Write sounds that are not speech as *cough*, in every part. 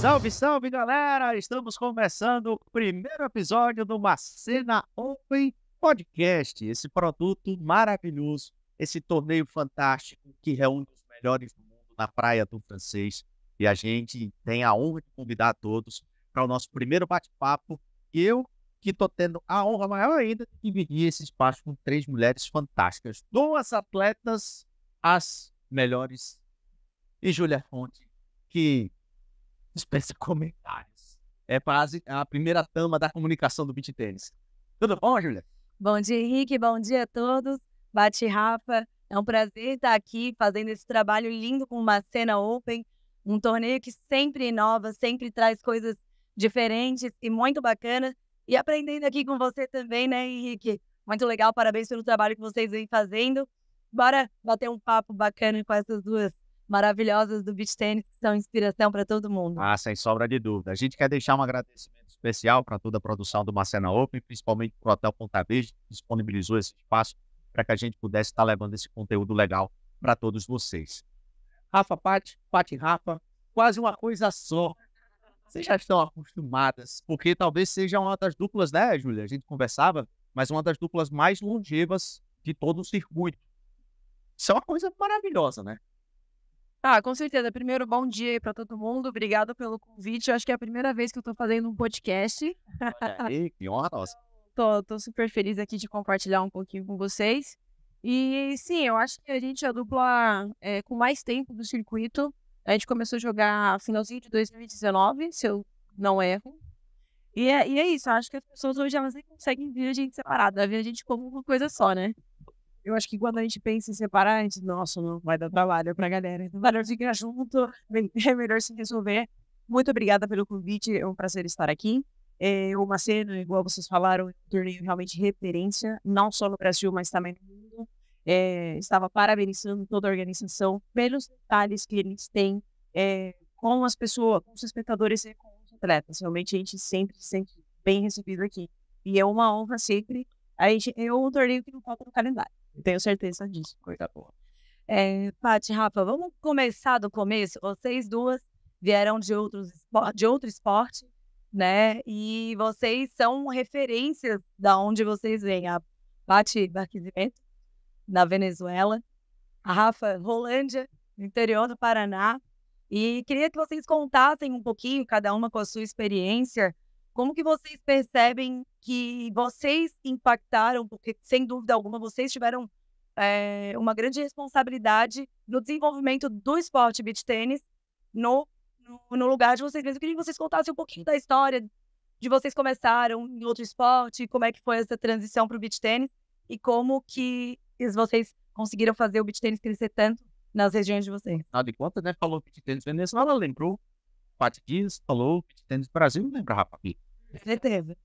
Salve, salve galera! Estamos começando o primeiro episódio do Macena Open Podcast, esse produto maravilhoso, esse torneio fantástico que reúne os melhores do mundo na praia do francês. E a gente tem a honra de convidar todos para o nosso primeiro bate-papo. eu que estou tendo a honra maior ainda de dividir esse espaço com três mulheres fantásticas. Duas atletas, as melhores. E Júlia Fonte, que dispensa *laughs* comentários. É quase a primeira tama da comunicação do beat tênis. Tudo bom, Júlia? Bom dia, Henrique. Bom dia a todos. Bate Rafa. É um prazer estar aqui fazendo esse trabalho lindo com uma cena open, um torneio que sempre inova, sempre traz coisas diferentes e muito bacana. E aprendendo aqui com você também, né, Henrique? Muito legal, parabéns pelo trabalho que vocês vêm fazendo. Bora bater um papo bacana com essas duas maravilhosas do beach tennis que são inspiração para todo mundo. Ah, sem sobra de dúvida. A gente quer deixar um agradecimento especial para toda a produção do Marcena Open, principalmente para o Hotel Ponta Verde, que disponibilizou esse espaço para que a gente pudesse estar tá levando esse conteúdo legal para todos vocês. Rafa, Pati, Pati, Rafa, quase uma coisa só. Vocês já estão acostumadas, porque talvez seja uma das duplas, né, Júlia? A gente conversava, mas uma das duplas mais longevas de todo o circuito. Isso é uma coisa maravilhosa, né? Ah, com certeza. Primeiro, bom dia aí para todo mundo. Obrigado pelo convite. Eu acho que é a primeira vez que eu estou fazendo um podcast. Olha *laughs* aí, que honra nossa. tô, tô super feliz aqui de compartilhar um pouquinho com vocês. E sim, eu acho que a gente é a dupla é, com mais tempo do circuito. A gente começou a jogar finalzinho de 2019, se eu não erro. E é, e é isso, acho que as pessoas hoje elas nem conseguem ver a gente separada, né? ver a gente como uma coisa só, né? Eu acho que quando a gente pensa em separar, a gente, nossa, não vai dar trabalho para a galera. Então, valeu, fica junto, *laughs* é melhor se resolver. Muito obrigada pelo convite, é um prazer estar aqui. É, o Maceno, igual vocês falaram, é um torneio realmente referência, não só no Brasil, mas também no mundo. É, estava parabenizando toda a organização pelos detalhes que eles têm é, com as pessoas, com os espectadores e com os atletas. Realmente a gente sempre se sente bem recebido aqui. E é uma honra sempre. A gente, é um torneio que não falta no calendário. Tenho certeza disso, coisa boa. É, Paty, Rafa, vamos começar do começo. Vocês duas vieram de, outros, de outro esporte, né? E vocês são referências da onde vocês vêm. A Paty Barquisimeto, na Venezuela. A Rafa, Rolândia, interior do Paraná. E queria que vocês contassem um pouquinho, cada uma com a sua experiência, como que vocês percebem que vocês impactaram, porque sem dúvida alguma vocês tiveram é, uma grande responsabilidade no desenvolvimento do esporte beach tênis no, no, no, lugar de vocês mesmos. Eu queria que vocês contassem um pouquinho da história de vocês começaram em outro esporte, como é que foi essa transição para o beach tênis e como que vocês conseguiram fazer o beach tênis crescer tanto nas regiões de vocês. Nada de conta, né, falou beach tênis Venezuela, lembrou Pati Dias, falou beach tênis Brasil, lembra, né, rapaz? Certeza.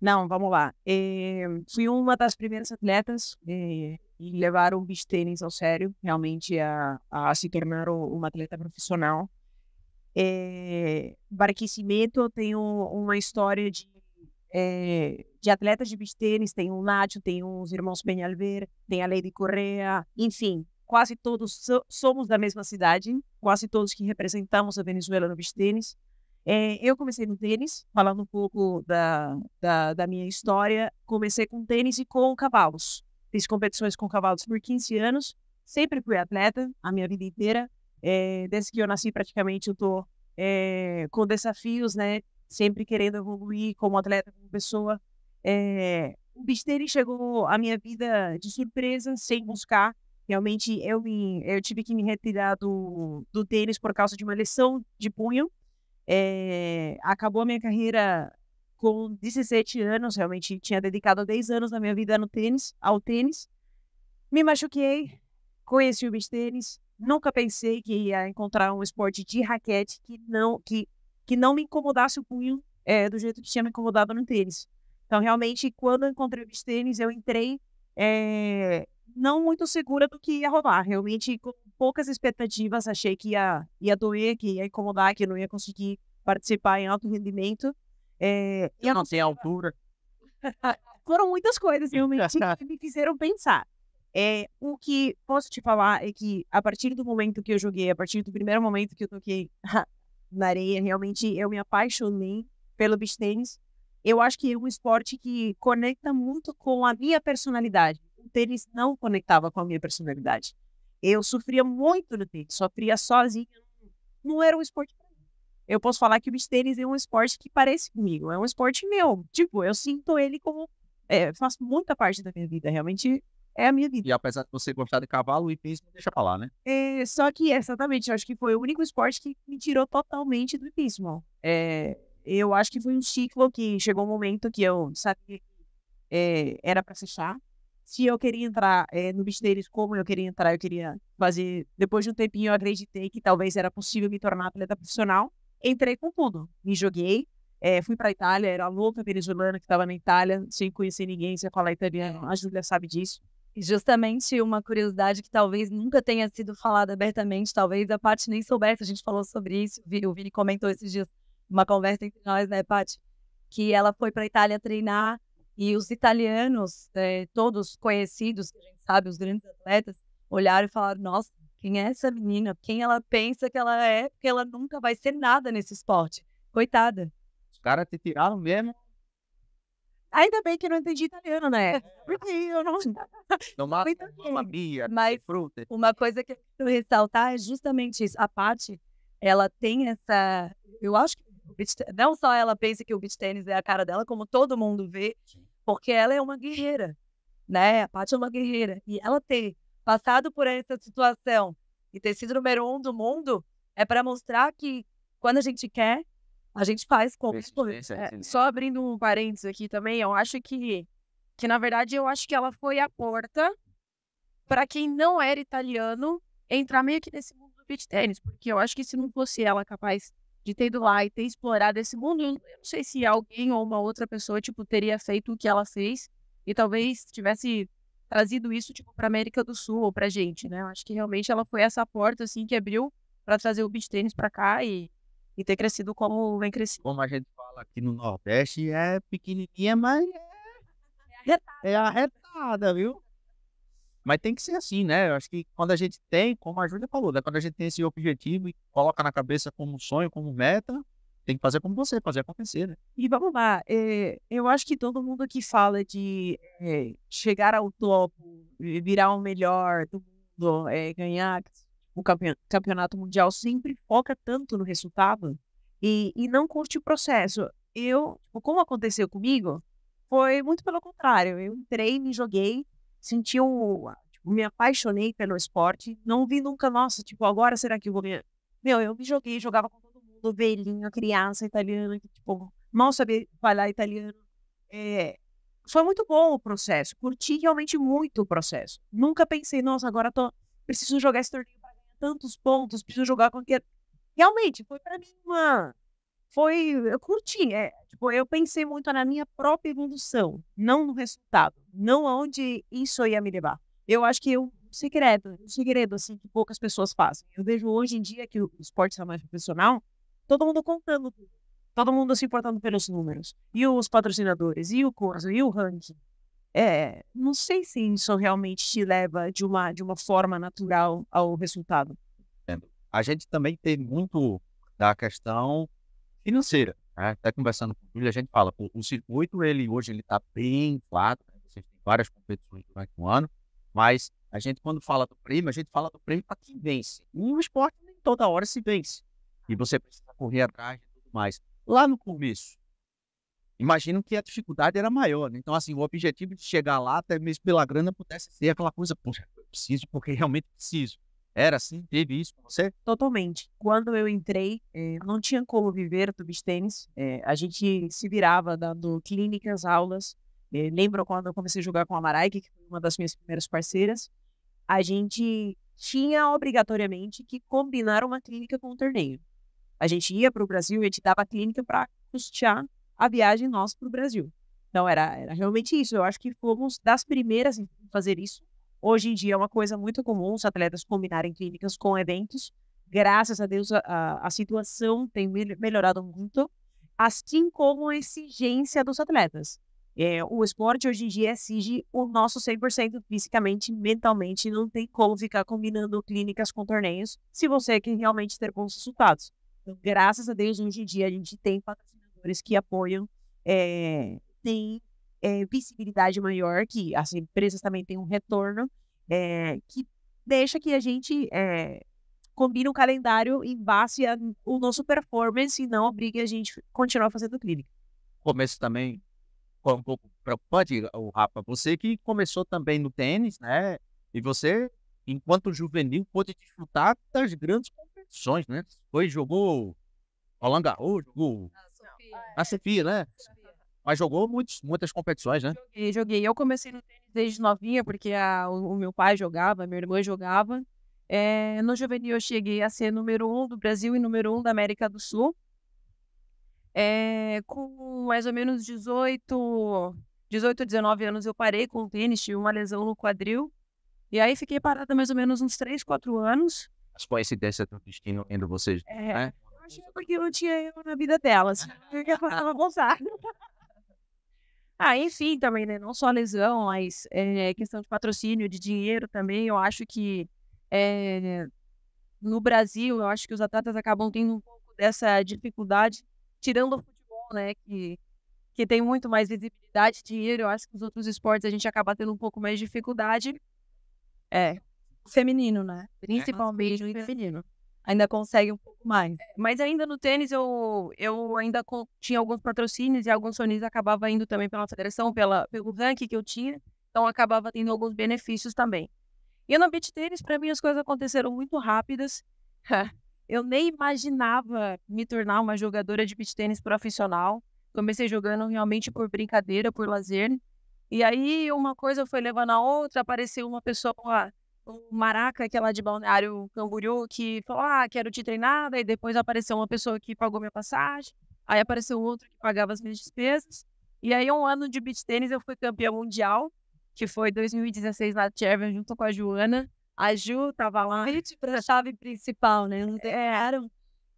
Não, vamos lá. É, fui uma das primeiras atletas é, em levar o beach tênis ao sério, realmente a, a se tornar uma atleta profissional. É, eh, Barquecimento tem uma história de, é, de atletas de beach tênis, tem o Nacho, tem os irmãos Penhalver, tem a Lady Correa, enfim, quase todos so, somos da mesma cidade, quase todos que representamos a Venezuela no beach tênis. É, eu comecei no tênis, falando um pouco da, da, da, minha história. Comecei com tênis e com cavalos. Fiz competições com cavalos por 15 anos. Sempre fui atleta a minha vida inteira. É, desde que eu nasci, praticamente, eu tô é, com desafios, né? Sempre querendo evoluir como atleta, como pessoa. o beach tênis chegou à minha vida de surpresa, sem buscar. Realmente, eu, me, eu tive que me retirar do, do tênis por causa de uma lesão de punho é, acabou a minha carreira com 17 anos, realmente tinha dedicado 10 anos da minha vida no tênis, ao tênis. Me machuquei, conheci o beach tênis, nunca pensei que ia encontrar um esporte de raquete que não que, que não me incomodasse o punho é, do jeito que tinha me incomodado no tênis. Então, realmente, quando eu encontrei o beach tênis, eu entrei é, não muito segura do que ia rolar. Realmente, com poucas expectativas, achei que ia, ia doer, que ia incomodar, que eu não ia conseguir participar em alto rendimento. É, eu não tenho altura. *laughs* Foram muitas coisas, realmente, que *laughs* me fizeram pensar. É, o que posso te falar é que a partir do momento que eu joguei, a partir do primeiro momento que eu toquei *laughs* na areia, realmente eu me apaixonei pelo beach tennis. Eu acho que é um esporte que conecta muito com a minha personalidade o tênis não conectava com a minha personalidade. Eu sofria muito no tênis, sofria sozinha. Não era um esporte para mim. Eu posso falar que o beach tênis é um esporte que parece comigo, é um esporte meu. Tipo, eu sinto ele como. É, faz muita parte da minha vida, realmente é a minha vida. E apesar de você gostar de cavalo, e hipismo deixa pra lá, né? É, só que, exatamente, eu acho que foi o único esporte que me tirou totalmente do hipismo. É, eu acho que foi um ciclo que chegou um momento que eu sabia que é, era para fechar, se eu queria entrar é, no bicho deles, como eu queria entrar, eu queria fazer. Depois de um tempinho, eu acreditei que talvez era possível me tornar atleta profissional. Entrei com tudo, me joguei, é, fui para a Itália, era louca venezuelana que estava na Itália, sem conhecer ninguém, sem falar italiano. A Júlia sabe disso. Justamente uma curiosidade que talvez nunca tenha sido falada abertamente, talvez a Paty nem soubesse, a gente falou sobre isso, o Vini comentou esses dias, uma conversa entre nós, né, Paty? Que ela foi para a Itália treinar e os italianos, é, todos conhecidos, que a gente sabe, os grandes atletas, olharam e falaram: nossa, quem é essa menina? Quem ela pensa que ela é? Porque ela nunca vai ser nada nesse esporte. Coitada. Os caras te tiraram mesmo. Ainda bem que eu não entendi italiano, né? *laughs* Porque eu não. *laughs* não mata uma bia, mas fruta. Uma coisa que eu quero ressaltar é justamente isso. A parte, ela tem essa. Eu acho que não só ela pensa que o beach tênis é a cara dela, como todo mundo vê porque ela é uma guerreira, né? A Paty é uma guerreira. E ela ter passado por essa situação e ter sido número um do mundo é para mostrar que quando a gente quer, a gente faz com é, Só abrindo um parênteses aqui também, eu acho que, que na verdade, eu acho que ela foi a porta para quem não era italiano entrar meio que nesse mundo do beat tênis, porque eu acho que se não fosse ela capaz de ter ido lá e ter explorado esse mundo, eu não sei se alguém ou uma outra pessoa, tipo, teria feito o que ela fez e talvez tivesse trazido isso, tipo, pra América do Sul ou pra gente, né? Eu acho que realmente ela foi essa porta, assim, que abriu para trazer o beach tênis pra cá e, e ter crescido como vem crescido. Como a gente fala aqui no Nordeste, é pequenininha, mas é, é, é né? arretada, viu? Mas tem que ser assim, né? Eu acho que quando a gente tem, como a Júlia falou, né? quando a gente tem esse objetivo e coloca na cabeça como sonho, como meta, tem que fazer como você, fazer acontecer, né? E vamos lá, é, eu acho que todo mundo que fala de é, chegar ao topo, eh, virar o melhor do mundo, é, ganhar o campeonato mundial, sempre foca tanto no resultado e, e não curte o processo. Eu, como aconteceu comigo, foi muito pelo contrário. Eu entrei, me joguei, senti Tipo, me apaixonei pelo esporte. Não vi nunca, nossa, tipo, agora será que eu vou ganhar? Meu, eu me joguei, jogava com todo mundo, velhinho, criança italiana, que, tipo, mal sabia falar italiano. É, foi muito bom o processo. Curti realmente muito o processo. Nunca pensei, nossa, agora tô, preciso jogar esse torneio para ganhar tantos pontos, preciso jogar com que. Realmente, foi para mim uma, foi, eu curti, é, tipo, eu pensei muito na minha própria evolução, não no resultado, não aonde isso ia me levar. Eu acho que eu é segredo, um segredo assim que poucas pessoas fazem. Eu vejo hoje em dia que o esporte está é mais profissional, todo mundo contando tudo. Todo mundo se importando pelos números. E os patrocinadores, e o curso, e o ranking. É, não sei se isso realmente te leva de uma, de uma forma natural ao resultado. A gente também tem muito da questão financeira. Né? Até conversando com o Júlio, a gente fala, pô, o circuito, ele hoje ele está bem inflado, né? vocês têm várias competições durante o ano, mas a gente, quando fala do prêmio, a gente fala do prêmio para quem vence. E o esporte nem toda hora se vence. E você precisa correr atrás e tudo mais. Lá no começo, imagino que a dificuldade era maior. Né? Então, assim, o objetivo de chegar lá, até mesmo pela grana, pudesse ser aquela coisa, poxa, eu preciso porque realmente preciso. Era assim? Teve isso com você? Totalmente. Quando eu entrei, é, não tinha como viver do beach tênis. É, eh, a gente se virava dando clínicas, aulas. É, eh, lembro quando eu comecei a jogar com a Maraike, que foi uma das minhas primeiras parceiras. A gente tinha obrigatoriamente que combinar uma clínica com o um torneio. A gente ia para o Brasil e a gente dava a clínica para custear a viagem nossa para o Brasil. Então era, era realmente isso. Eu acho que fomos das primeiras em fazer isso. Hoje em dia é uma coisa muito comum os atletas combinarem clínicas com eventos. Graças a Deus, a, a situação tem melhorado muito, assim como a exigência dos atletas. É, o esporte hoje em dia exige o nosso 100% fisicamente, mentalmente, não tem como ficar combinando clínicas com torneios se você quer realmente ter bons resultados. Então, graças a Deus, hoje em dia a gente tem patrocinadores que apoiam, é, tem é, visibilidade maior, que as empresas também têm um retorno, é, que deixa que a gente é, combine um calendário em base ao nosso performance e não obrigue a gente continuar fazendo clínica. Começo também com um pouco preocupante, o Rafa, você que começou também no tênis, né? E você, enquanto juvenil, pôde desfrutar das grandes competições, né? Foi, jogou Roland Garros, jogou ah, a Sofia, né? É. Mas jogou muitos, muitas competições, né? Joguei, joguei. Eu comecei no tênis desde novinha, porque a, o, o, meu pai jogava, minha irmã jogava. É, no juvenil eu cheguei a ser número um do Brasil e número um da América do Sul. É, com mais ou menos 18, 18, 19 anos eu parei com o tênis, tive uma lesão no quadril. E aí fiquei parada mais ou menos uns 3, 4 anos. As coincidências do destino entre vocês, é, né? Eu achei porque eu tinha eu na vida delas. Eu falava, Gonçalo. Ah, enfim, também, né? Não só lesão, mas é, questão de patrocínio, de dinheiro também. Eu acho que é, no Brasil, eu acho que os atletas acabam tendo um pouco dessa dificuldade, tirando o futebol, né? Que, que tem muito mais visibilidade, dinheiro. Eu acho que os outros esportes a gente acaba tendo um pouco mais de dificuldade. É. Feminino, né? É, principalmente é, feminino ainda consegue um pouco mais. É, mas ainda no tênis, eu, eu ainda tinha alguns patrocínios e alguns sonhos acabava indo também pela federação, pela, pelo ranking que eu tinha. Então, acabava tendo alguns benefícios também. E no beat tênis, para mim, as coisas aconteceram muito rápidas. *laughs* eu nem imaginava me tornar uma jogadora de beat tênis profissional. Comecei jogando realmente por brincadeira, por lazer. E aí, uma coisa foi levando a outra, apareceu uma pessoa o Maraca, aquela é de Balneário Camboriú, que falou, ah, quero te treinar, daí depois apareceu uma pessoa que pagou minha passagem, aí apareceu outro que pagava as minhas despesas, e aí um ano de beach tênis eu fui campeã mundial, que foi 2016 na Chevron, junto com a Joana, a Ju tava lá. para tipo a chave principal, né? Não deram é,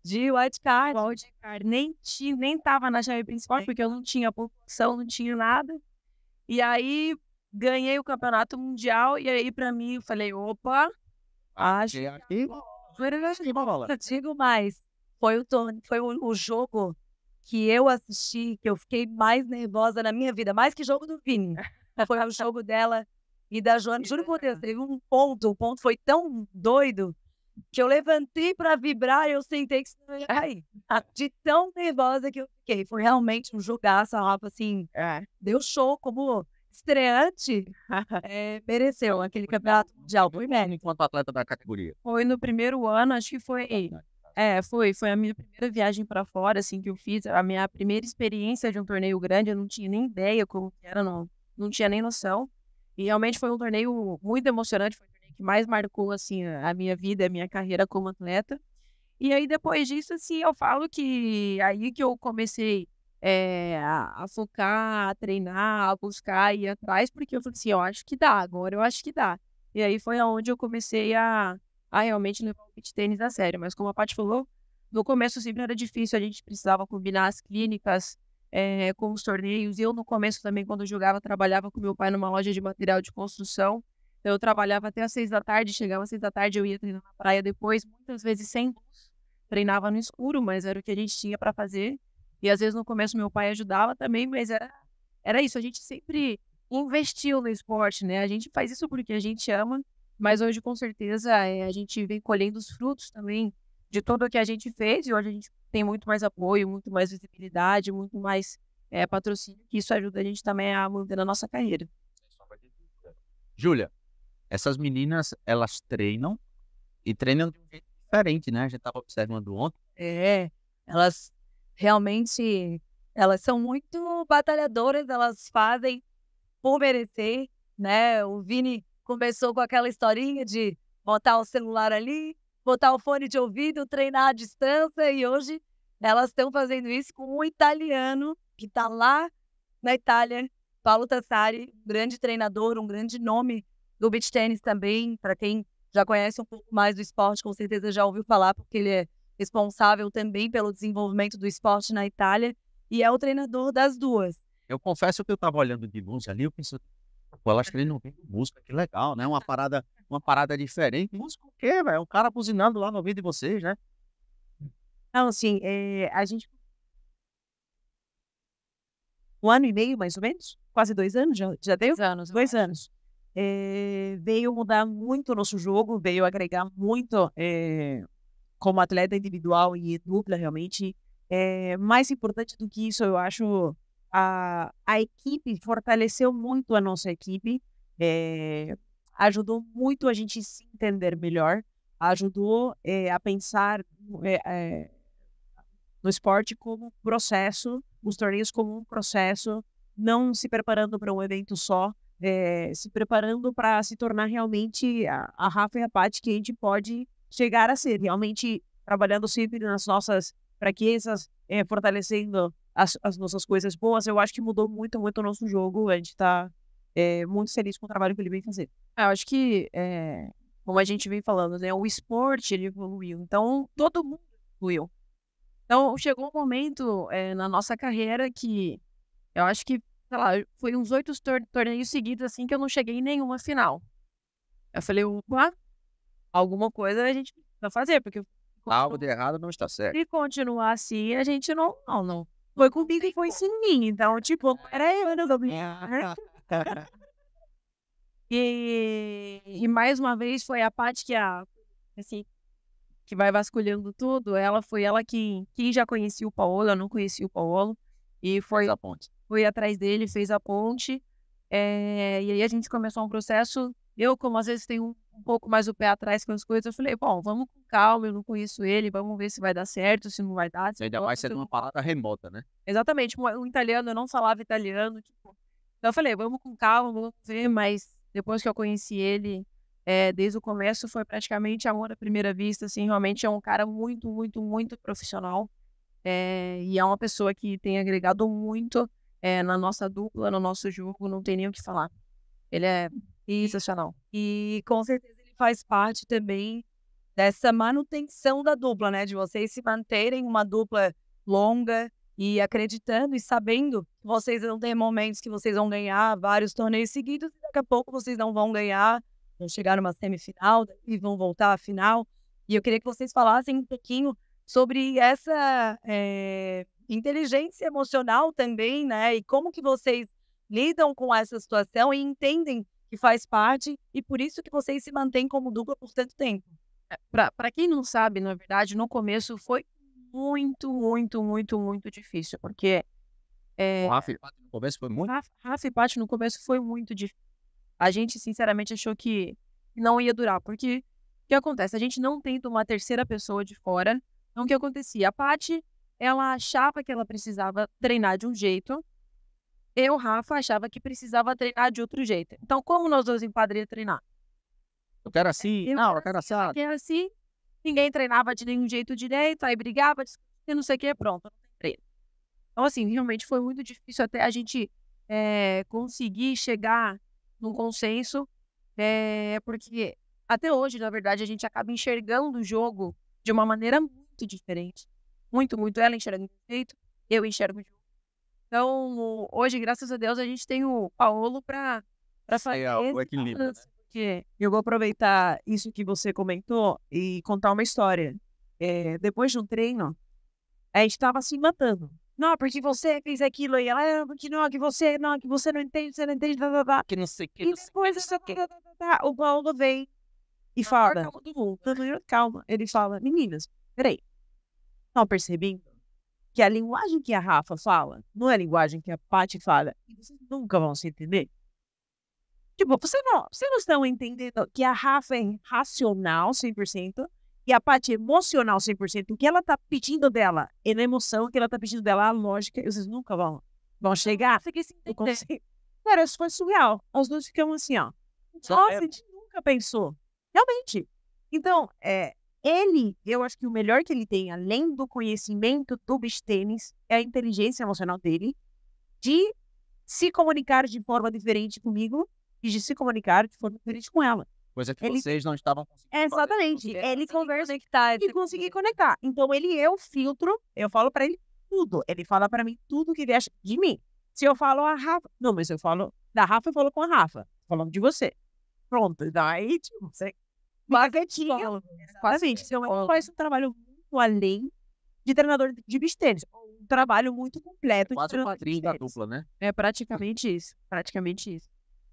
de white card. White card. Nem, ti, nem tava na chave principal, é. porque eu não tinha pontuação, não tinha nada. E aí ganhei o campeonato mundial e aí para mim eu falei, opa, ah, acho que aqui *laughs* digo mais. Foi o foi o, o, jogo que eu assisti, que eu fiquei mais nervosa na minha vida, mais que jogo do Vini. *laughs* Foi o jogo dela e da Joana. Juro por Deus, teve um ponto, o ponto foi tão doido que eu levantei para vibrar e eu sentei que aí. de tão nervosa que eu fiquei. Foi realmente um jogaço, a Rafa, assim, é. deu show como estreante, é, *laughs* mereceu aquele campeonato mundial. Foi mesmo. Enquanto atleta da categoria. Foi no primeiro ano, acho que foi. É, foi. Foi a minha primeira viagem para fora, assim, que eu fiz. A minha primeira experiência de um torneio grande. Eu não tinha nem ideia como era, não, não tinha nem noção. E realmente foi um torneio muito emocionante. Foi o torneio que mais marcou, assim, a minha vida, a minha carreira como atleta. E aí, depois disso, assim, eu falo que aí que eu comecei é, a, a, focar, a treinar, a buscar e ir atrás, porque eu falei assim, eu acho que dá, agora eu acho que dá. E aí foi aonde eu comecei a, a realmente levar o beat tênis a sério. Mas como a Paty falou, no começo sempre era difícil, a gente precisava combinar as clínicas é, com os torneios. Eu no começo também, quando eu jogava, trabalhava com meu pai numa loja de material de construção. Então eu trabalhava até às seis da tarde, chegava às seis da tarde, eu ia treinar na praia depois, muitas vezes sem luz. Treinava no escuro, mas era o que a gente tinha para fazer. E às vezes no começo meu pai ajudava também, mas era, era isso. A gente sempre investiu no esporte, né? A gente faz isso porque a gente ama, mas hoje com certeza é, a gente vem colhendo os frutos também de tudo o que a gente fez e hoje a gente tem muito mais apoio, muito mais visibilidade, muito mais é, patrocínio, que isso ajuda a gente também a manter a nossa carreira. Júlia, essas meninas, elas treinam e treinam de um jeito diferente, né? A gente estava observando ontem. É, elas realmente elas são muito batalhadoras, elas fazem por merecer, né? O Vini começou com aquela historinha de botar o celular ali, botar o fone de ouvido, treinar à distância e hoje elas estão fazendo isso com um italiano que está lá na Itália, Paulo Tassari, um grande treinador, um grande nome do beach tênis também, para quem já conhece um pouco mais do esporte, com certeza já ouviu falar, porque ele é responsável também pelo desenvolvimento do esporte na Itália, e é o treinador das duas. Eu confesso que eu estava olhando de longe ali, eu pensei, pô, eu acho que ele não vem com música, que legal, né? Uma parada, uma parada diferente. Música o quê, velho? É um cara buzinando lá no ouvido de vocês, né? Não, assim, é, a gente. Um ano e meio, mais ou menos? Quase dois anos, já, já deu? Dois anos. Dois anos. É, veio mudar muito o nosso jogo, veio agregar muito é, como atleta individual e dupla, realmente, é mais importante do que isso, eu acho, a, a equipe fortaleceu muito a nossa equipe, é, ajudou muito a gente se entender melhor, ajudou é, a pensar é, é no esporte como um processo, os torneios como um processo, não se preparando para um evento só, é, se preparando para se tornar realmente a, a Rafa e a Paty que a gente pode chegar a ser realmente trabalhando sempre nas nossas fraquezas, é, fortalecendo as, as, nossas coisas boas. Eu acho que mudou muito, muito o nosso jogo. A gente tá é, muito feliz com o trabalho que ele vem fazer. É, eu acho que, é, como a gente vem falando, né, o esporte ele evoluiu. Então, todo mundo evoluiu. Então, chegou um momento na nossa carreira que eu acho que, sei lá, foi uns oito torneios seguidos assim que eu não cheguei em nenhuma final. Eu falei, opa, alguma coisa a gente vai fazer, porque. Tá, algo de errado não está certo. Se continuar assim, a gente não. Não, não. Foi comigo e foi sem mim. Então, tipo, era eu, não *laughs* e, e mais uma vez foi a parte que a. Assim, que vai vasculhando tudo, ela foi ela que quem já conhecia o Paolo, eu não conhecia o Paolo, e foi a ponte. foi atrás dele, fez a ponte, é, e aí a gente começou um processo. Eu, como às vezes tenho um pouco mais o pé atrás com as coisas, eu falei, bom, vamos com calma, eu não conheço ele, vamos ver se vai dar certo, se não vai dar. Ainda mais sendo uma palavra remota, né? Exatamente, um italiano, eu não falava italiano, tipo... Então eu falei, vamos com calma, vamos ver, mas depois que eu conheci ele, é, desde o começo foi praticamente amor à primeira vista, assim, realmente é um cara muito, muito, muito profissional. É, e é uma pessoa que tem agregado muito é, na nossa dupla, no nosso jogo, não tem nem o que falar. Ele é e, Sensacional. E com certeza ele faz parte também dessa manutenção da dupla, né? De vocês se manterem uma dupla longa e acreditando e sabendo que vocês vão ter momentos que vocês vão ganhar vários torneios seguidos e daqui a pouco vocês não vão ganhar, vão chegar numa semifinal e vão voltar à final. E eu queria que vocês falassem um pouquinho sobre essa é, inteligência emocional também, né? E como que vocês lidam com essa situação e entendem que faz parte e por isso que vocês se mantêm como dupla por tanto tempo. É, Para quem não sabe, na verdade, no começo foi muito, muito, muito, muito difícil, porque. É, Rafa e Paty no começo foi muito? Rafa, Rafa e Paty no começo foi muito difícil. A gente, sinceramente, achou que não ia durar, porque o que acontece? A gente não tenta uma terceira pessoa de fora. Então, o que acontecia? A Paty, ela achava que ela precisava treinar de um jeito, eu, Rafa, achava que precisava treinar de outro jeito. Então, como nós dois em quadrilha treinar? Eu quero assim, eu não, eu quero assim, assim. Eu ah, quero assim. Ninguém treinava de nenhum jeito direito, aí brigava, discutia, não sei o que, pronto, não tem treino. Então, assim, realmente foi muito difícil até a gente é, conseguir chegar num consenso, é, porque até hoje, na verdade, a gente acaba enxergando o jogo de uma maneira muito diferente. Muito, muito. Ela enxerga de um jeito, eu enxergo de outro então, hoje, graças a Deus, a gente tem o Paolo para fazer. É o equilíbrio. Né? eu vou aproveitar isso que você comentou e contar uma história. É, depois de um treino, a gente estava se matando. Não, porque você fez aquilo e ela, ah, que não, que você não, que você não entende, você não entende, blá, blá, blá. que não sei que. E depois não sei, que. Tá, tá, tá, tá o Paulo vem e fala. Calma, calma. Ele fala, meninas, peraí, estão percebendo que é a linguagem que a Rafa fala não é a linguagem que a Paty fala. E vocês nunca vão se entender. Tipo, vocês não, vocês não estão entendendo que a Rafa é racional 100% e a Paty é emocional 100%. O que ela tá pedindo dela é na emoção, o que ela tá pedindo dela é a lógica. E vocês nunca vão, vão chegar. Você quer entender. Cara, isso foi surreal. Os dois ficamos assim, ó. Nossa, a é gente nunca pensou. Realmente. Então, é, ele, eu acho que o melhor que ele tem, além do conhecimento do tênis, é a inteligência emocional dele de se comunicar de forma diferente comigo e de se comunicar de forma diferente com ela. Coisa que ele... vocês não estavam conseguindo. Exatamente. Fazer. É ele assim conversa conectar, é e assim conseguir conectar. Então ele é o filtro, eu falo para ele tudo. Ele fala para mim tudo que ele acha de mim. Se eu falo a Rafa, não, mas eu falo da Rafa, eu falo com a Rafa, falando de você. Pronto, daí tipo, você mas Exatamente. Então, faz um trabalho muito além de treinador de beach tênis. Um trabalho muito completo. É quase o quadrinho da dupla, né? É praticamente isso. Praticamente isso.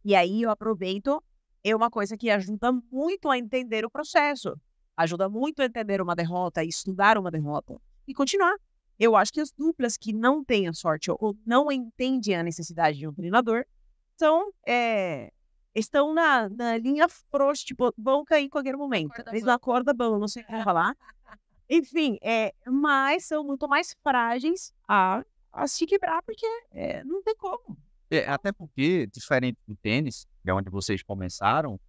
E aí eu aproveito. É uma coisa que ajuda muito a entender o processo. Ajuda muito a entender uma derrota, estudar uma derrota e continuar. Eu acho que as duplas que não têm a sorte ou não entendem a necessidade de um treinador são é, estão na, na linha frouxa, tipo, vão cair em qualquer momento. Corda Eles na corda bamba, não sei como falar. *laughs* Enfim, é, mas são muito mais frágeis a, a se quebrar, porque é, não tem como. É, até porque, diferente do tênis, que é onde vocês começaram,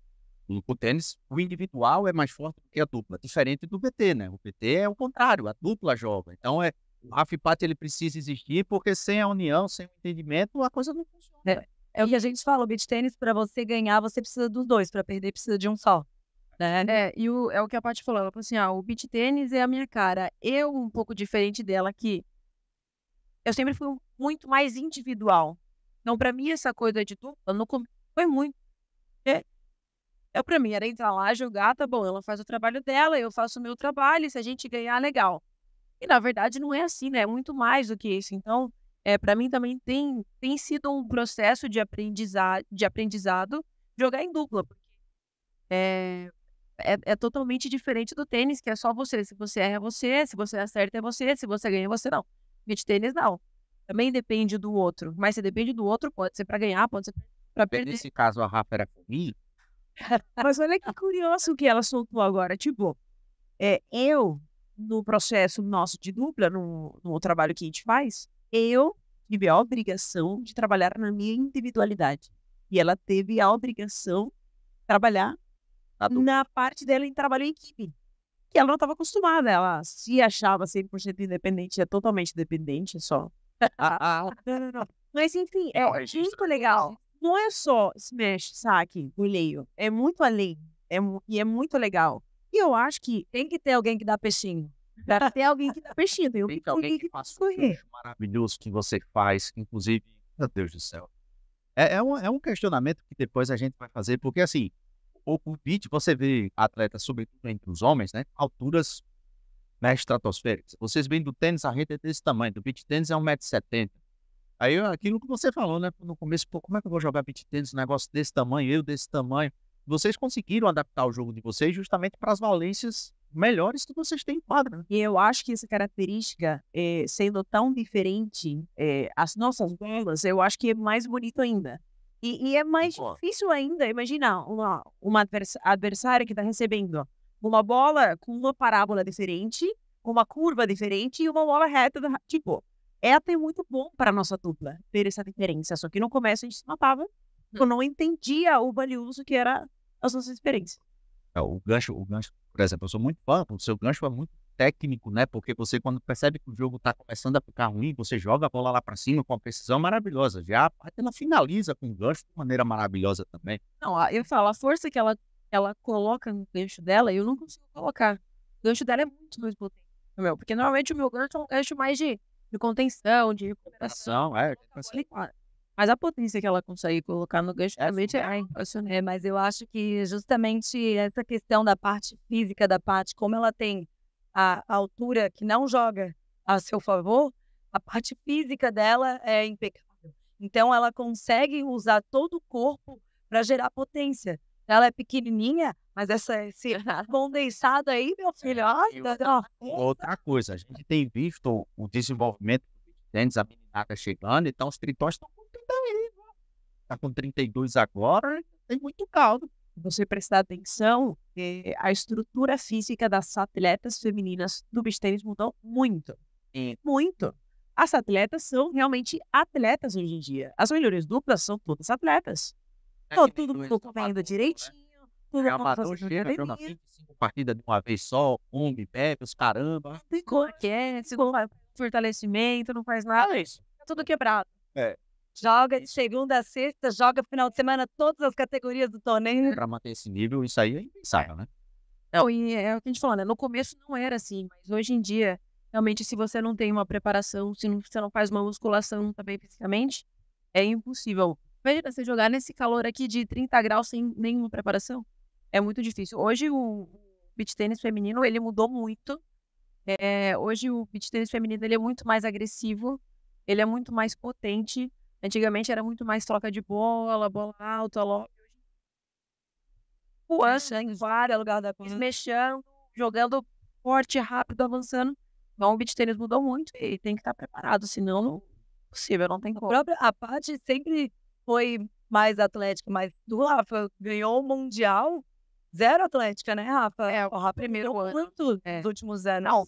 o tênis, o individual é mais forte do que a dupla, diferente do PT, né? O PT é o contrário, a dupla joga. Então, é, o Rafa ele precisa existir, porque sem a união, sem o entendimento, a coisa não funciona. É. É o que a gente fala, o beach tênis, para você ganhar, você precisa dos dois, para perder, precisa de um só. Né? É, e o, é o que a Paty falou, ela falou assim, ah, o beach tênis é a minha cara. Eu, um pouco diferente dela, que eu sempre fui muito mais individual. Então, para mim, essa coisa de dupla não foi muito. É, é pra mim, era entrar lá, jogar, tá bom, ela faz o trabalho dela, eu faço o meu trabalho, se a gente ganhar, legal. E, na verdade, não é assim, né? É muito mais do que isso. Então, é, para mim também tem, tem sido um processo de, aprendiza de aprendizado jogar em dupla, porque é, é, é, totalmente diferente do tênis, que é só você. Se você erra, é você. Se você acerta, é você. Se você ganha, é você não. E de tênis, não. Também depende do outro. Mas se depende do outro, pode ser para ganhar, pode ser para perder. Nesse caso, a Rafa era comigo. *laughs* Mas olha que curioso que ela soltou agora. Tipo, é, eu, no processo nosso de dupla, no, no trabalho que a gente faz, eu tive a obrigação de trabalhar na minha individualidade. E ela teve a obrigação de trabalhar Adulto. na parte dela em trabalho em equipe. Que ela não estava acostumada. Ela se achava 100% independente, é totalmente dependente é só. *laughs* Ah, ah. não, não, não. Mas enfim, é, é muito é legal. Não é só smash, saque, goleio. É muito além. É, e é muito legal. E eu acho que tem que ter alguém que dá peixinho. Deve ter alguém que tá mexendo. Eu Tem alguém que faça um maravilhoso que você faz, inclusive, meu Deus do céu. É, é, um, é um questionamento que depois a gente vai fazer, porque assim, o convite, você vê atletas, sobretudo entre os homens, né? Alturas né, estratosféricas. Vocês vêm do tênis, a rede é desse tamanho, do beat tênis é 1,70m. Aí aquilo que você falou, né? No começo, pô, como é que eu vou jogar beat tênis, um negócio desse tamanho, eu desse tamanho. Vocês conseguiram adaptar o jogo de vocês justamente para as valências melhores que vocês têm em quadra. E eu acho que essa característica, é, sendo tão diferente, é, as nossas bolas, eu acho que é mais bonito ainda. E, e é mais difícil ainda. Imagina uma, uma adversária que está recebendo uma bola com uma parábola diferente, uma curva diferente e uma bola reta. Da, tipo, é até muito bom para nossa dupla ter essa diferença. Só que no começo a gente se matava. Eu hum. não entendia o valioso que era as nossas experiências. É, o gancho, o gancho, por exemplo, eu sou muito fã, o seu gancho é muito técnico, né? Porque você, quando percebe que o jogo está começando a ficar ruim, você joga a bola lá para cima com uma precisão maravilhosa. Já ela finaliza com o gancho de maneira maravilhosa também. Não, eu falo, a força que ela, ela coloca no gancho dela, eu não consigo colocar. O gancho dela é muito mais potente meu, porque normalmente o meu gancho é um gancho mais de, de contenção, de recuperação. É, é, é, mas a potência que ela consegue colocar no gancho realmente é impressionante. É, mas eu acho que justamente essa questão da parte física da parte, como ela tem a altura que não joga a seu favor, a parte física dela é impecável. Então ela consegue usar todo o corpo para gerar potência. Ela é pequenininha, mas essa esse *laughs* condensado aí, meu é, filho, é, outra coisa, a gente tem visto o desenvolvimento dos tênis, a meninada chegando, então os tritões estão tá aí. Tá com 32 agora, tem muito caldo. Você prestar atenção, que é, a estrutura física das atletas femininas do beach tênis mudou muito. É. Muito. As atletas são realmente atletas hoje em dia. As melhores duplas são todas atletas. É Tô, tudo comendo né? direitinho. Tudo é amador, joga 25 partidas de uma vez só, homem, bebe, os caramba. Tem cor que é, se fortalecimento, não faz nada. É isso. Tá tudo quebrado. É joga de segunda a sexta, joga final de semana todas as categorias do torneio. É, Para manter esse nível, isso aí é impensável, né? Não, e é, é o que a gente falou, né? No começo não era assim, mas hoje em dia, realmente, se você não tem uma preparação, se não, você não faz uma musculação também fisicamente, é impossível. Imagina você jogar nesse calor aqui de 30 graus sem nenhuma preparação. É muito difícil. Hoje o beach tênis feminino, ele mudou muito. É, hoje o beach tênis feminino, ele é muito mais agressivo, ele é muito mais potente. Antigamente era muito mais troca de bola, bola alta, logo. Puança é, em vários lugares da coisa, uhum. mexendo, jogando forte, rápido, avançando. Então, o beat tênis mudou muito e tem que estar preparado, senão não é possível, não tem como. A, própria, a parte sempre foi mais atlética, mas do Rafa ganhou o Mundial, zero atlética, né, Rafa? É, o Rafa primeiro ano. Quanto é. últimos anos? Não,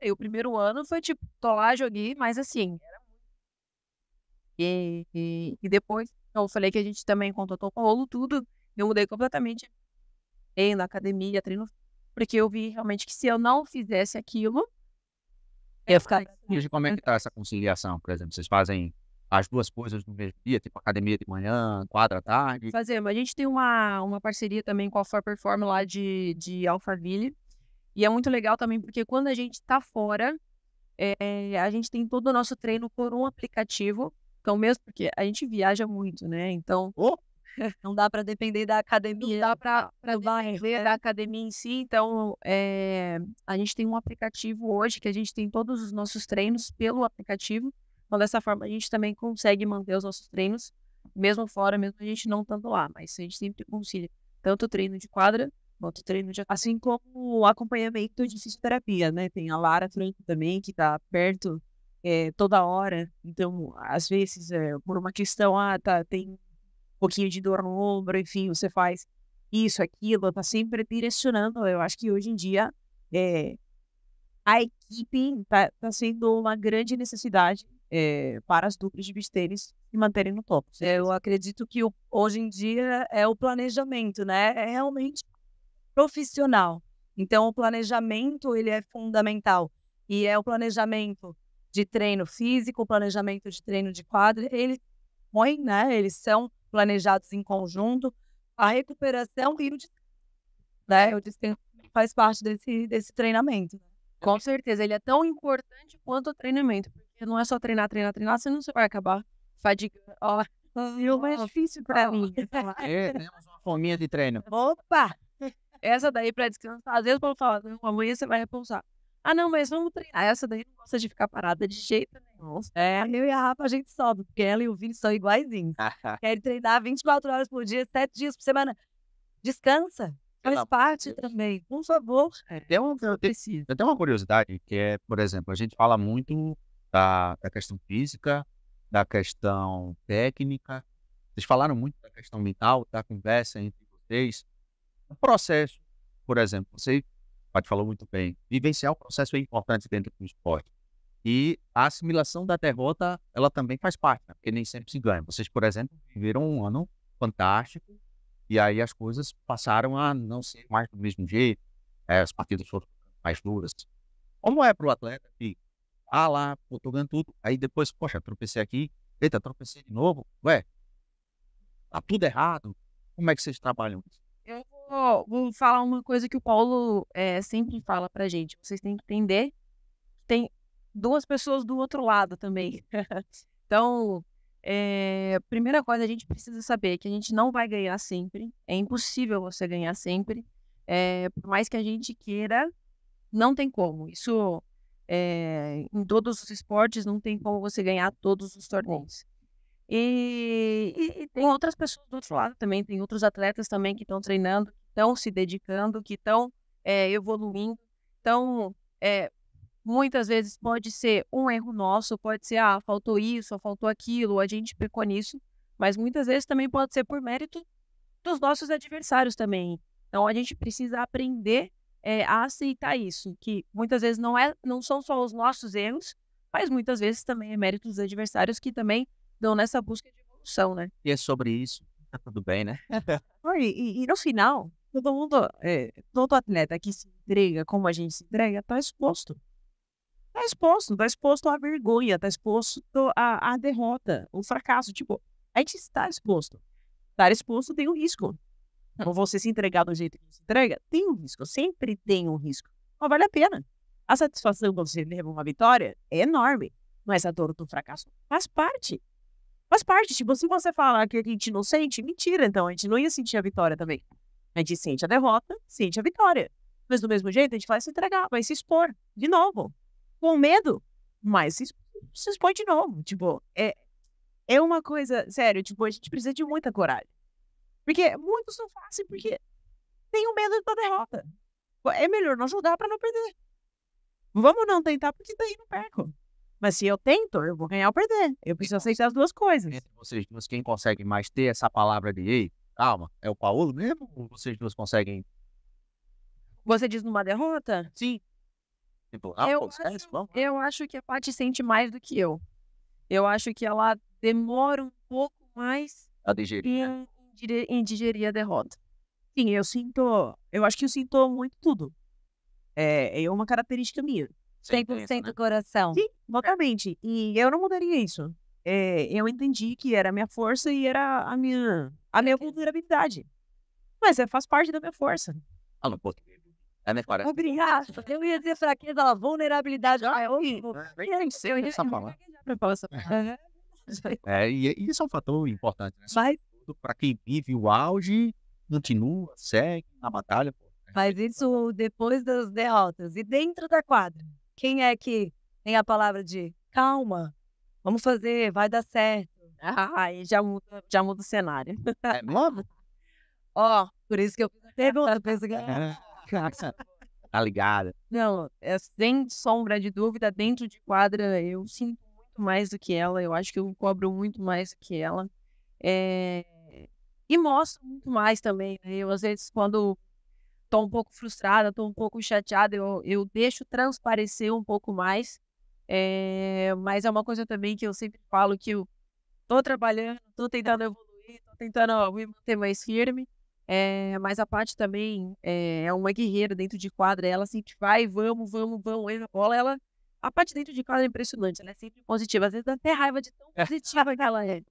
é, o primeiro ano foi tipo, tô lá, joguei, mas assim, e, e, e depois eu falei que a gente também contratou o Paulo, tudo. Eu mudei completamente treino, academia, treino, porque eu vi realmente que se eu não fizesse aquilo, eu ia ficar. E como é que né? tá essa conciliação, por exemplo? Vocês fazem as duas coisas no mesmo dia, tipo academia de manhã, quadra à tarde? Fazemos. A gente tem uma, uma parceria também com a For Perform lá de, de Alphaville. E é muito legal também, porque quando a gente está fora, é, a gente tem todo o nosso treino por um aplicativo então, mesmo porque a gente viaja muito, né? Então, oh! *laughs* não dá para depender da academia. Não dá para depender né? da academia em si. Então, é, a gente tem um aplicativo hoje que a gente tem todos os nossos treinos pelo aplicativo. Então, dessa forma, a gente também consegue manter os nossos treinos, mesmo fora, mesmo a gente não estando lá. Mas a gente sempre concilia tanto o treino de quadra quanto treino de assim como o acompanhamento de fisioterapia, né? Tem a Lara Franco também, que está perto é, toda hora. Então, às vezes, é, por uma questão, ah, tá, tem um pouquinho de dor no ombro, enfim, você faz isso, aquilo, tá sempre direcionando. Eu acho que hoje em dia é, a equipe tá, tá, sendo uma grande necessidade para as duplas de beach e manterem no topo. Eu acredito que o, hoje em dia é o planejamento, né? É realmente profissional. Então, o planejamento ele é fundamental. E é o planejamento de treino físico, planejamento de treino de quadra, eles põem, né? Eles são planejados em conjunto, a recuperação e o descanso, né? O descanso faz parte desse, desse treinamento. Com certeza, ele é tão importante quanto o treinamento, porque não é só treinar, treinar, treinar, senão você vai acabar fadigando. e oh, mais difícil para mim. É, temos uma fominha de treino. Opa! Essa daí para descansar, às vezes eu falo, amanhã você vai repulsar. Ah, não, mas vamos treinar. Essa daí não gosta de ficar parada de jeito nenhum. É. Eu e a Rafa, a gente sobe, porque ela e o Vini são iguaizinhos. Querem treinar 24 horas por dia, 7 dias por semana. Descansa. Faz parte também, por favor. É, tem, um, tem, uma curiosidade que é, por exemplo, a gente fala muito da, da questão física, da questão técnica. Vocês falaram muito da questão mental, da conversa entre vocês. O processo, por exemplo, você Pode falou muito bem. Vivenciar o processo é importante dentro do esporte. E a assimilação da derrota, ela também faz parte, né? porque nem sempre se ganha. Vocês, por exemplo, viveram um ano fantástico e aí as coisas passaram a não ser mais do mesmo jeito, é, as partidas foram mais duras. Como é para o atleta que, ah lá, estou ganhando tudo, aí depois, poxa, tropecei aqui, eita, tropecei de novo, ué, tá tudo errado, como é que vocês trabalham isso? vou, vou falar uma coisa que o Paulo é, sempre fala pra gente. Vocês têm que entender tem duas pessoas do outro lado também. *laughs* então, é, primeira coisa, a gente precisa saber que a gente não vai ganhar sempre. É impossível você ganhar sempre. É, por mais que a gente queira, não tem como. Isso é, em todos os esportes não tem como você ganhar todos os torneios. E, e, e, tem outras pessoas do outro lado também, tem outros atletas também que estão treinando, estão se dedicando, que estão é, eh, evoluindo. Então, é, muitas vezes pode ser um erro nosso, pode ser, ah, faltou isso, faltou aquilo, a gente pecou nisso, mas muitas vezes também pode ser por mérito dos nossos adversários também. Então, a gente precisa aprender é, a aceitar isso, que muitas vezes não, é, não são só os nossos erros, mas muitas vezes também é mérito dos adversários que também dão nessa busca de evolução, né? E é sobre isso. Tá tudo bem, né? e, *laughs* e, e no final, todo mundo, é, todo atleta que se entrega como a gente se entrega, está exposto. Está exposto, está exposto à vergonha, está exposto à, à derrota, ao fracasso. Tipo, a gente está exposto. Estar exposto tem um risco. Hum. Ou você se entregar do jeito que se entrega, tem um risco, sempre tem um risco. Mas vale a pena. A satisfação quando você leva uma vitória é enorme, mas é a dor do fracasso faz parte. Faz parte. Tipo, se você falar que a gente não sente, mentira, então a gente não ia sentir a vitória também. A gente sente a derrota, sente a vitória. Mas do mesmo jeito, a gente vai é se entregar, vai se expor de novo. Com medo, mas se, se expõe de novo. Tipo, é, é uma coisa, sério, tipo, a gente precisa de muita coragem. Porque muitos não fazem porque tem o medo da derrota. É melhor não jogar para não perder. Vamos não tentar, porque daí não perco. Mas se eu tento, eu vou ganhar ou perder. Eu preciso aceitar as duas coisas. Entre vocês duas, quem consegue mais ter essa palavra de ei, Calma, é o Paulo mesmo? Ou vocês duas conseguem? Você diz numa derrota? Sim. Tipo, ah, eu, acho, é vamos. eu acho que a Paty sente mais do que eu. Eu acho que ela demora um pouco mais a digerir, em, né? em digerir a derrota. Sim, eu sinto. Eu acho que eu sinto muito tudo. É, é uma característica minha. 100%, 100% é né? coração. Sim, totalmente. E eu não mudaria isso. É, eu entendi que era a minha força e era a minha a minha vulnerabilidade. Mas é, faz parte da minha força. Ah, não, pô. É minha fora. Obrigada. Eu ia dizer fraqueza, a vulnerabilidade. Ah, eu nem sei onde essa é. palavra. Né? *laughs* É, e isso é um fator importante, né? Mas... Para quem vive o auge, continua, segue na batalha. Pô. Mas isso depois das derrotas. E dentro da quadra, quem é que tem a palavra de calma, vamos fazer, vai dar certo, *laughs* Aí já muda, já muda o cenário. É novo? *laughs* Ó, por isso que eu pergunto, *laughs* pensa que... Tá ligada? Não, é, sem sombra de dúvida, dentro de quadra eu sinto muito mais do que ela, eu acho que eu cobro muito mais do que ela. É... E mostro muito mais também. Né? Eu, às vezes, quando tô um pouco frustrada, tô um pouco chateada, eu, eu deixo transparecer um pouco mais. É, mas é uma coisa também que eu sempre falo que o, Tô trabalhando, tô tentando evoluir, tô tentando ó, me manter mais firme. É, mas a parte também é, é, uma guerreira dentro de quadra. Ela sempre vai, vamos, vamos, vamos. A bola, ela. A parte dentro de quadra é impressionante. Ela é sempre positiva. Às vezes dá até raiva de tão é. positiva que ela é.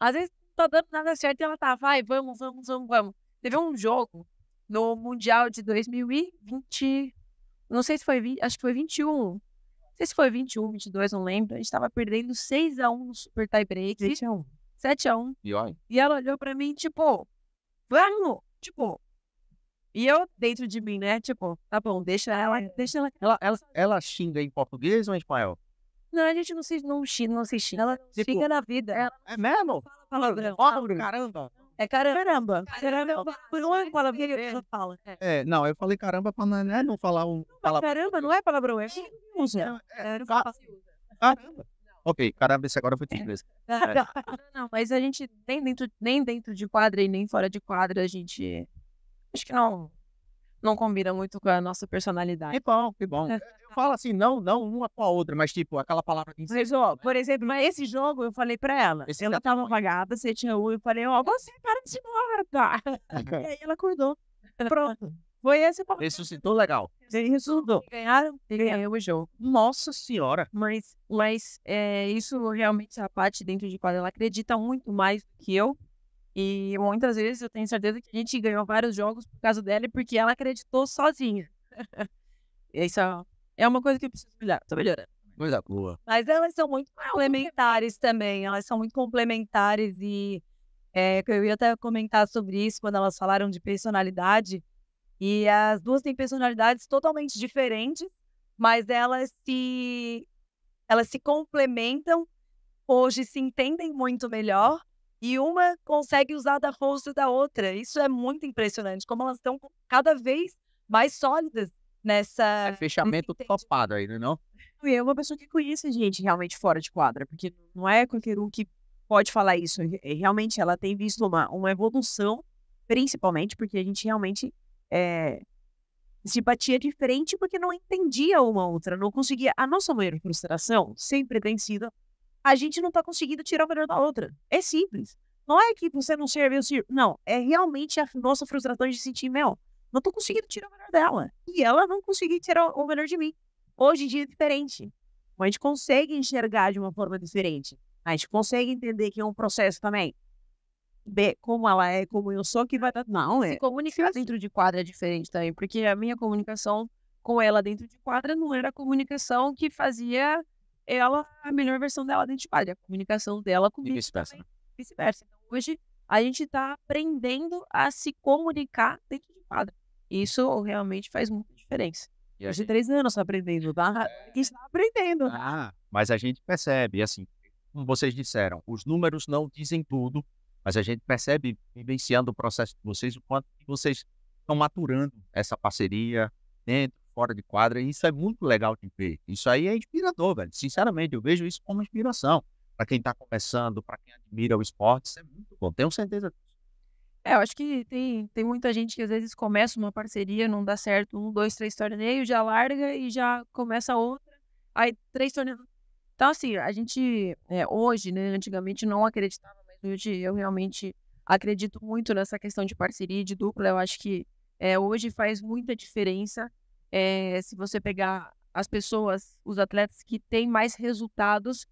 Às vezes não tá dando nada certo e ela tá, vai, vamos, vamos, vamos, vamos. Teve um jogo no Mundial de 2020. Não sei se foi, 20, acho que foi 21. Não sei se foi 21, 22, não lembro. A gente tava perdendo 6x1 no Super Tie Break. 7x1. 7x1. E, e ela olhou pra mim, tipo, vamos! Tipo. E eu, dentro de mim, né? Tipo, tá bom, deixa ela, deixa ela. Ela, ela, ela xinga em português ou em espanhol? Não, a gente não se, não xinga, não se xinga. Ela tipo, xinga na vida. Ela é mesmo? Fala palavrão. Oh, caramba! É caramba. Caramba, caramba é o é palavrão que a fala. É, não, eu falei caramba pra não, né, não falar um Caramba, não é palavrão, é usa. É, é, Caramba. Ok, caramba, esse agora foi de inglês. Não, não, mas a gente nem dentro, nem dentro de quadra e nem fora de quadra, a gente. Acho que não não combina muito com a nossa personalidade. Que bom, que bom. *laughs* Eu falo assim, não, não uma com a outra, mas tipo, aquela palavra que Mas, ó, né? por exemplo, mas esse jogo eu falei pra ela. Esse ela tava apagada, você tinha um, eu falei, ó, oh, você para de se *laughs* morta. e aí ela acordou. *laughs* Pronto. Foi esse papel. Ressuscitou legal. Ele ressuscitou. Ganharam, ganhou o jogo. Nossa senhora. Mas, mas é, isso realmente é a parte dentro de quadra, ela acredita muito mais do que eu e muitas vezes eu tenho certeza que a gente ganhou vários jogos por causa dela e porque ela acreditou sozinha. *laughs* Isso é, é uma coisa que eu preciso melhorar. Tô melhorando. Coisa boa. Mas elas são muito complementares também. Elas são muito complementares e é, eu ia até comentar sobre isso quando elas falaram de personalidade. E as duas têm personalidades totalmente diferentes, mas elas se elas se complementam, hoje se entendem muito melhor e uma consegue usar da força da outra. Isso é muito impressionante, como elas estão cada vez mais sólidas nessa. É fechamento topado aí, né, não é? E é uma pessoa que conhece gente realmente fora de quadra, porque não é qualquer um que pode falar isso. Eh, realmente, ela tem visto uma, uma evolução, principalmente porque a gente realmente é, se batia de frente porque não entendia uma outra, não conseguia. A nossa maior frustração sempre tem sido a gente não está conseguindo tirar o melhor da outra. É simples. Não é que você não serviu o circo. Não, é realmente a nossa frustração de sentir, meu, não tô conseguindo tirar o melhor dela. E ela não conseguiu tirar o melhor de mim. Hoje em dia é diferente. a gente consegue enxergar de uma forma diferente. A gente consegue entender que é um processo também. Ver como ela é, como eu sou, que vai dar. Não, é. Se comunicar dentro de quadra é diferente também, porque a minha comunicação com ela dentro de quadra não era a comunicação que fazia ela a melhor versão dela dentro de quadra, a comunicação dela comigo. E vice-versa. Né? Vice-versa hoje a gente está aprendendo a se comunicar dentro de quadra. Isso realmente faz muita diferença. E hoje gente... três anos aprendendo, tá? É... está aprendendo. Ah, mas a gente percebe, assim, como vocês disseram, os números não dizem tudo, mas a gente percebe, vivenciando o processo de vocês, o quanto vocês estão maturando essa parceria dentro, fora de quadra, e isso é muito legal de ver. Isso aí é inspirador, velho. Sinceramente, eu vejo isso como inspiração para quem está começando, para quem admira o esporte, isso é muito bom, tenho certeza disso. É, eu acho que tem, tem muita gente que às vezes começa uma parceria, não dá certo, um, dois, três torneios, já larga e já começa outra, aí três torneios. Então, assim, a gente é, hoje, né, antigamente não acreditava, mas hoje eu realmente acredito muito nessa questão de parceria, de dupla, eu acho que é, hoje faz muita diferença é, se você pegar as pessoas, os atletas que têm mais resultados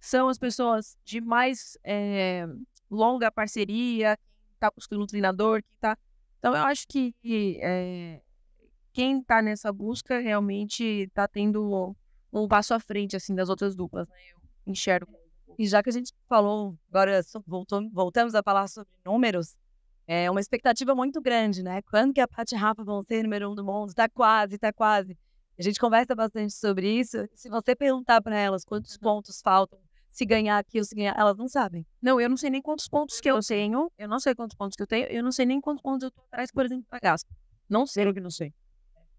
são as pessoas de mais é, longa parceria, quem está buscando um treinador, quem tá. Então eu acho que é, quem está nessa busca realmente está tendo um passo à frente assim das outras duplas, né? Eu enxergo. É, e já que a gente falou, agora voltou, voltamos a falar sobre números, é uma expectativa muito grande, né? Quando que a Paty e Rafa vão ser número um do mundo? Está quase, está quase. A gente conversa bastante sobre isso. Se você perguntar para elas quantos pontos faltam se ganhar aqui ou se ganhar. Elas não sabem. Não, eu não sei nem quantos pontos que eu tenho, eu não sei quantos pontos que eu tenho, eu não sei nem quantos pontos eu tô atrás, por exemplo, para gasto. Não sei o que não sei.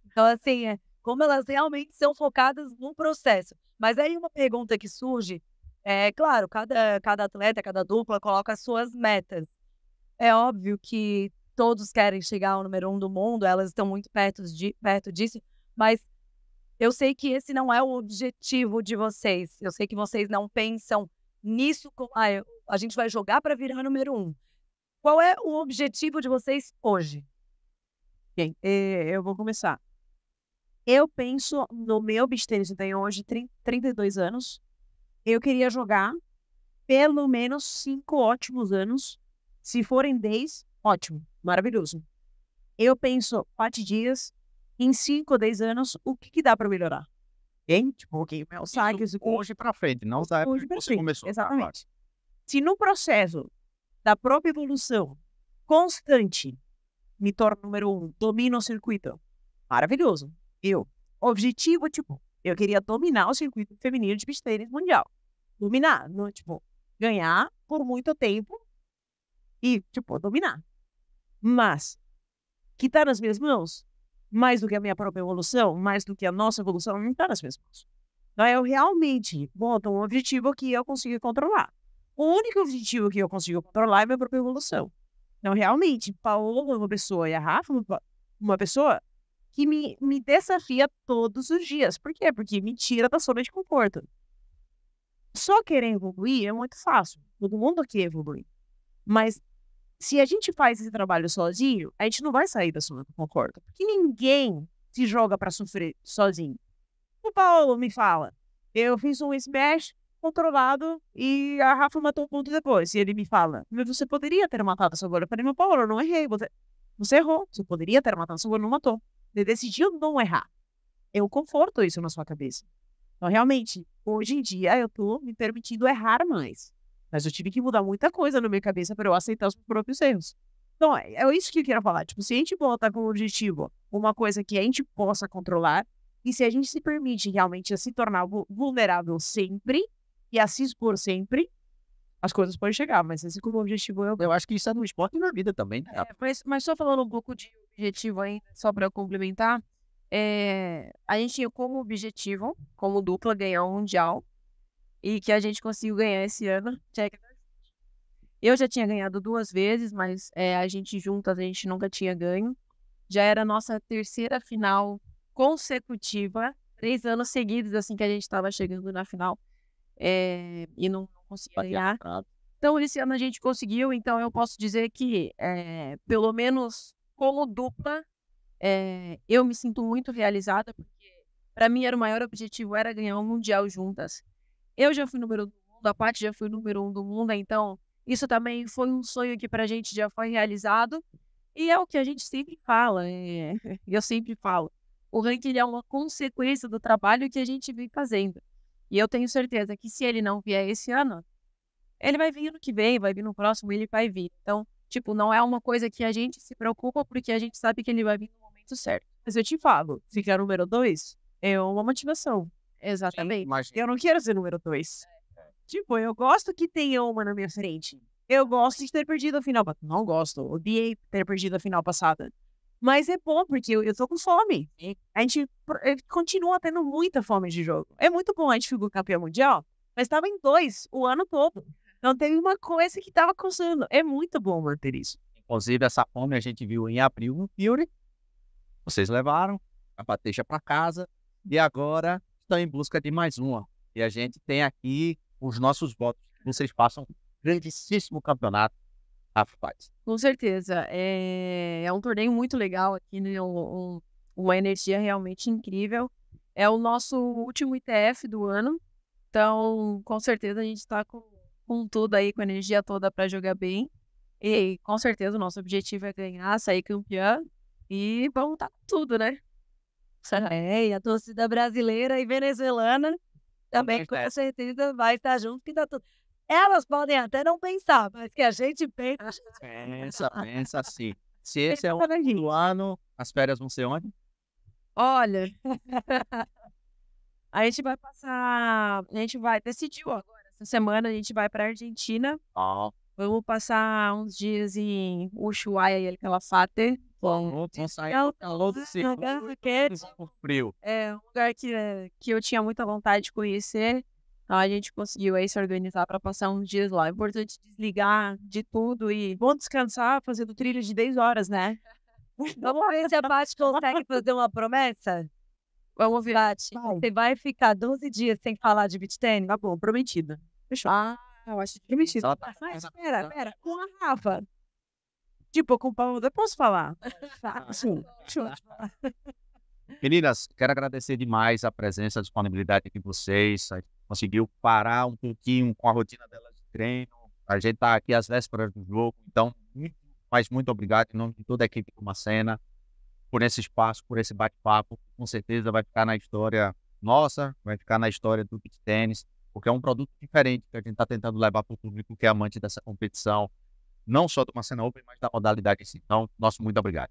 Então, assim, é como elas realmente são focadas no processo. Mas aí uma pergunta que surge é, claro, cada, cada atleta, cada dupla coloca as suas metas. É óbvio que todos querem chegar ao número um do mundo, elas estão muito perto, de, perto disso, mas eu sei que esse não é o objetivo de vocês. Eu sei que vocês não pensam nisso como ah, a gente vai jogar para virar número um. Qual é o objetivo de vocês hoje? Bem, eh, eu vou começar. Eu penso no meu beach eu tenho hoje 30, 32 anos. Eu queria jogar pelo menos cinco ótimos anos. Se forem 10, ótimo, maravilhoso. Eu penso quatro dias, em 5 ou 10 anos, o que, que dá para melhorar? Hein? Tipo, okay, meu é saque, isso, assim, hoje para frente, não sabe época que você frente, começou. Tá exatamente. Se no processo da própria evolução constante me torno número um, domino o circuito, maravilhoso. Eu, objetivo, tipo, eu queria dominar o circuito feminino de beach tênis mundial. Dominar, não, tipo, ganhar por muito tempo e, tipo, dominar. Mas, que tá nas minhas mãos? mais do que a minha própria evolução, mais do que a nossa evolução, não está nas minhas mãos. Então, eu realmente boto um objetivo que eu consigo controlar. O único objetivo que eu consigo controlar é a minha própria evolução. Então, realmente, Paulo é uma pessoa e a Rafa é uma pessoa que me, me desafia todos os dias. Por quê? Porque me tira da zona de conforto. Só querer evoluir é muito fácil. Todo mundo quer evoluir. Mas se a gente faz esse trabalho sozinho, a gente não vai sair da zona do concordo. Porque ninguém se joga para sofrer sozinho. O Paulo me fala, eu fiz um smash controlado e a Rafa matou um ponto depois. E ele me fala, mas você poderia ter matado a sua bola. Eu falei, meu Paulo, eu não errei. Você, você errou. Você poderia ter matado a sua bola, não matou. Você decidiu não errar. Eu conforto isso na sua cabeça. Então, realmente, hoje em dia, eu tô me permitindo errar mais. Mas eu tive que mudar muita coisa na minha cabeça para eu aceitar os próprios erros. Então, é, é isso que eu quero falar. Tipo, se a gente botar como objetivo uma coisa que a gente possa controlar, e se a gente se permite realmente a se tornar vulnerável sempre e a se expor sempre, as coisas podem chegar, mas esse como objetivo eu... eu acho que isso é no esporte e na vida também, né? É, mas, mas só falando um pouco de objetivo ainda, só para complementar, é, a gente tinha como objetivo, como dupla, ganhar o um Mundial e que a gente conseguiu ganhar esse ano. É eu já tinha ganhado duas vezes, mas é, a gente juntas a gente nunca tinha ganho. Já era a nossa terceira final consecutiva, três anos seguidos assim que a gente estava chegando na final é, e não, não conseguia ganhar. Então esse ano a gente conseguiu, então eu posso dizer que é, pelo menos como dupla é, eu me sinto muito realizada porque para mim era o maior objetivo era ganhar um mundial juntas. Eu já fui número um do mundo, a Paty já foi número um do mundo, então isso também foi um sonho que pra gente já foi realizado. E é o que a gente sempre fala, é... *laughs* eu sempre falo. O ranking é uma consequência do trabalho que a gente vem fazendo. E eu tenho certeza que se ele não vier esse ano, ele vai vir no que vem, vai vir no próximo, ele vai vir. Então, tipo, não é uma coisa que a gente se preocupa porque a gente sabe que ele vai vir no momento certo. Mas eu te falo, ficar número dois é uma motivação. Exatamente. Sim, Eu não quero ser número dois. É, é. Tipo, eu gosto que tenha uma na minha frente. Eu gosto de ter perdido a final. Não gosto. Odiei ter perdido a final passada. Mas é bom, porque eu, eu tô com fome. A gente eh, continua tendo muita fome de jogo. É muito bom a gente ficou campeão mundial, mas tava em dois o ano todo. Não teve uma coisa que tava causando. É muito bom manter isso. Inclusive, essa fome a gente viu em abril no Fury. Vocês levaram a bateja para casa. E agora em busca de mais uma. E a gente tem aqui os nossos votos. Vocês passam um grandíssimo campeonato, rapaz. Com certeza. É, é um torneio muito legal aqui, né? Um, um, uma energia realmente incrível. É o nosso último ITF do ano. Então, com certeza, a gente está com, com tudo aí, com a energia toda para jogar bem. E com certeza o nosso objetivo é ganhar, sair campeã. E vamos estar tá com tudo, né? É, e a torcida brasileira e venezuelana também, com é. certeza, vai estar junto, que tá tudo. Elas podem até não pensar, mas que a gente pensa. Pensa, pensa sim. Se *laughs* esse é o último ano, as férias vão ser onde? Olha, *laughs* a gente vai passar. A gente vai. Decidiu agora. Essa semana a gente vai para Argentina. Oh. Vamos passar uns dias em Ushuaia e Calafate. Bom, é um lugar que frio. É, é um lugar que, que eu tinha muita vontade de conhecer. Então a gente conseguiu aí se organizar para passar uns dias lá. É importante desligar de tudo e bom descansar fazendo trilho de 10 horas, né? *laughs* Vamos ver se a Paty consegue fazer uma promessa. Vamos ver. Paty, você vai ficar 12 dias sem falar de beat tennis? Tá bom, prometido. Fechou. Ah, eu acho que é prometido. Tá Mas, pera, pera, com a Rafa. Tipo, com o Paulo, depois posso falar? *laughs* Sim, deixa eu falar. Meninas, quero agradecer demais a presença, a disponibilidade de vocês. A gente conseguiu parar um pouquinho com a rotina delas de treino. A gente está aqui às vésperas do jogo, então, mas muito obrigado em nome de toda a equipe do Macena por esse espaço, por esse bate-papo. Com certeza vai ficar na história nossa, vai ficar na história do beat tênis, porque é um produto diferente que a gente está tentando levar para o público que é amante dessa competição, não só do Macena Open, mas da modalidade em si. Então, nosso muito obrigado.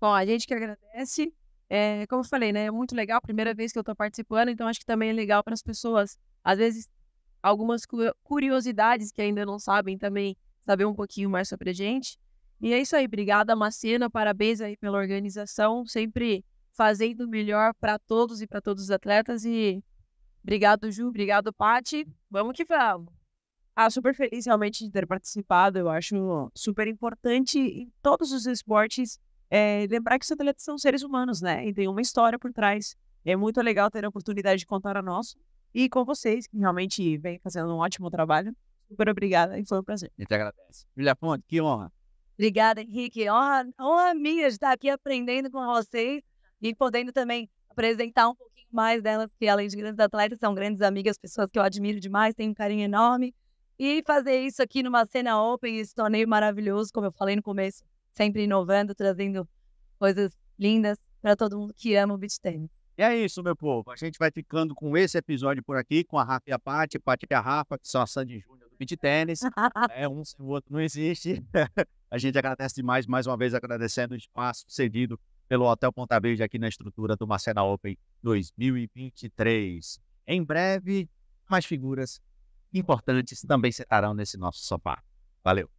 Bom, a gente que agradece. É, como eu falei, né? É muito legal, primeira vez que eu estou participando, então acho que também é legal para as pessoas, às vezes, algumas curiosidades que ainda não sabem também, saber um pouquinho mais sobre a gente. E é isso aí, obrigada, Macena, parabéns aí pela organização, sempre fazendo o melhor para todos e para todos os atletas. E obrigado, Ju, obrigado, Pati. Vamos que vamos! Ah, super feliz realmente de ter participado. Eu acho super importante em todos os esportes é, lembrar que os atletas são seres humanos, né? E tem uma história por trás. É muito legal ter a oportunidade de contar a nós e com vocês, que realmente vem fazendo um ótimo trabalho. Super obrigada e foi um prazer. A gente agradece. Julia Fonte, que honra. Obrigada, Henrique. Honra, honra minha estar aqui aprendendo com vocês e podendo também apresentar um pouquinho mais delas, que além de grandes atletas, são grandes amigas, pessoas que eu admiro demais, tenho um carinho enorme. E fazer isso aqui numa cena open, esse torneio maravilhoso, como eu falei no começo, sempre inovando, trazendo coisas lindas para todo mundo que ama o beach tennis. E é isso, meu povo. A gente vai ficando com esse episódio por aqui, com a Rafa e a Paty, Paty e a Rafa, que são a Sandy Júnior do beach tennis. *laughs* é, um sem o outro não existe. *laughs* a gente agradece demais, mais uma vez agradecendo o espaço cedido pelo Hotel Ponta Verde aqui na estrutura do Macena Open 2023. Em breve, mais figuras importantes também sentarão nesse nosso sofá. Valeu!